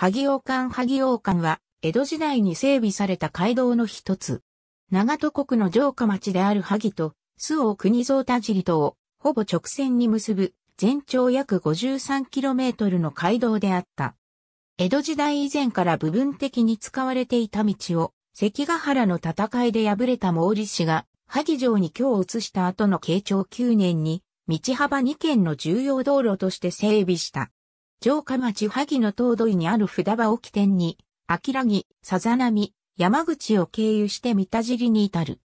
萩尾館萩尾館は、江戸時代に整備された街道の一つ。長戸国の城下町である萩と、周防国蔵田尻とを、ほぼ直線に結ぶ、全長約 53km の街道であった。江戸時代以前から部分的に使われていた道を、関ヶ原の戦いで敗れた毛利氏が、萩城に京を移した後の慶長9年に、道幅2県の重要道路として整備した。城下町萩の東土井にある札場を起点に、明木、さざなみ、山口を経由して三田尻に至る。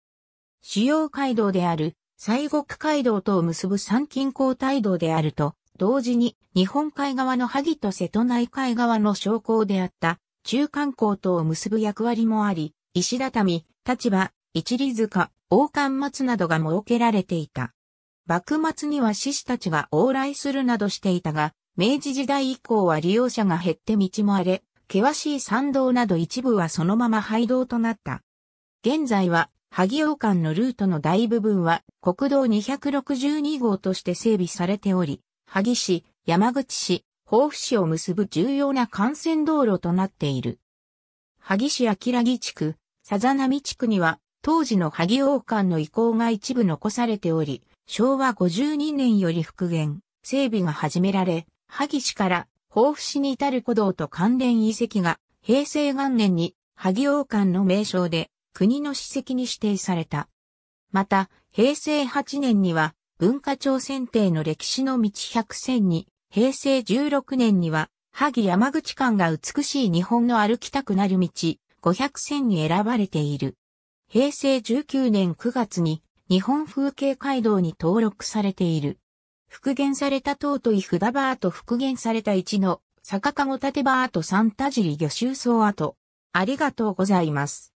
主要街道である西国街道とを結ぶ三近交代道であると、同時に日本海側の萩と瀬戸内海側の商工であった中間港とを結ぶ役割もあり、石畳、立場、一里塚、王冠松などが設けられていた。幕末には志士たちが往来するなどしていたが、明治時代以降は利用者が減って道も荒れ、険しい山道など一部はそのまま廃道となった。現在は、萩王館のルートの大部分は国道262号として整備されており、萩市、山口市、甲府市を結ぶ重要な幹線道路となっている。萩市明木地区、さざなみ地区には、当時の萩王館の遺構が一部残されており、昭和52年より復元、整備が始められ、萩市から豊府市に至る古道と関連遺跡が平成元年に萩王冠の名称で国の史跡に指定された。また、平成8年には文化庁選定の歴史の道100選に、平成16年には萩山口間が美しい日本の歩きたくなる道500選に選ばれている。平成19年9月に日本風景街道に登録されている。復元された塔とイフダバーと復元された一の、坂籠立場あートサンタジリ魚州層跡。ありがとうございます。